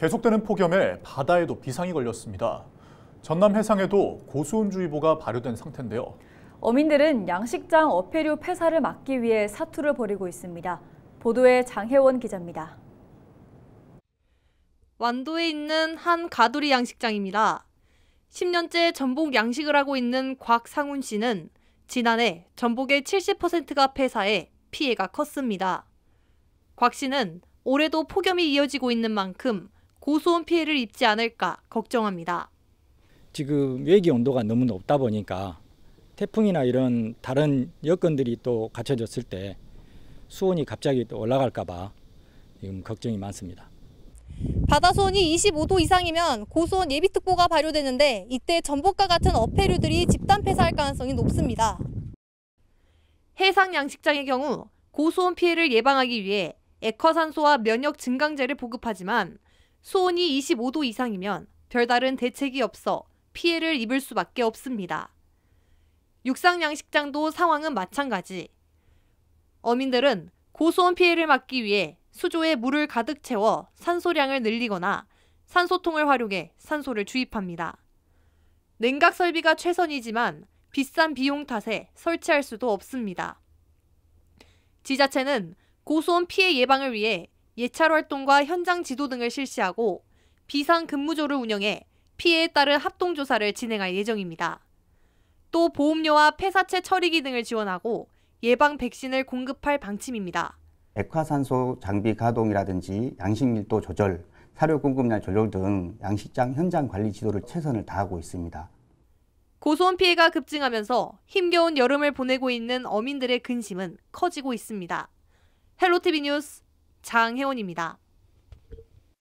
계속되는 폭염에 바다에도 비상이 걸렸습니다. 전남 해상에도 고수온주의보가 발효된 상태인데요. 어민들은 양식장 어패류 폐사를 막기 위해 사투를 벌이고 있습니다. 보도에 장혜원 기자입니다. 완도에 있는 한 가두리 양식장입니다. 10년째 전복 양식을 하고 있는 곽상훈 씨는 지난해 전복의 70%가 폐사해 피해가 컸습니다. 곽 씨는 올해도 폭염이 이어지고 있는 만큼 고소한 피해를 입지 않을까 걱정합니다. 지금 외기 온도가 너무 높다 보니까 태풍이나 이런 다른 여건들이 또 갖춰졌을 때 수온이 갑자기 또 올라갈까봐 지금 걱정이 많습니다. 바다 수온이 25도 이상이면 고수온 예비특보가 발효되는데 이때 전복과 같은 어패류들이 집단 폐사할 가능성이 높습니다. 해상 양식장의 경우 고수온 피해를 예방하기 위해 액화산소와 면역 증강제를 보급하지만 수온이 25도 이상이면 별다른 대책이 없어 피해를 입을 수밖에 없습니다. 육상 양식장도 상황은 마찬가지. 어민들은 고수온 피해를 막기 위해 수조에 물을 가득 채워 산소량을 늘리거나 산소통을 활용해 산소를 주입합니다. 냉각 설비가 최선이지만 비싼 비용 탓에 설치할 수도 없습니다. 지자체는 고수온 피해 예방을 위해 예찰 활동과 현장 지도 등을 실시하고 비상 근무조를 운영해 피해에 따른 합동 조사를 진행할 예정입니다. 또 보험료와 폐사체 처리기 등을 지원하고 예방 백신을 공급할 방침입니다. 액화산소 장비 가동이라든지 양식 밀도 조절, 사료 공급량 조절 등 양식장 현장 관리 지도를 최선을 다하고 있습니다. 고소원 피해가 급증하면서 힘겨운 여름을 보내고 있는 어민들의 근심은 커지고 있습니다. 헬로티비 뉴스 장혜원입니다.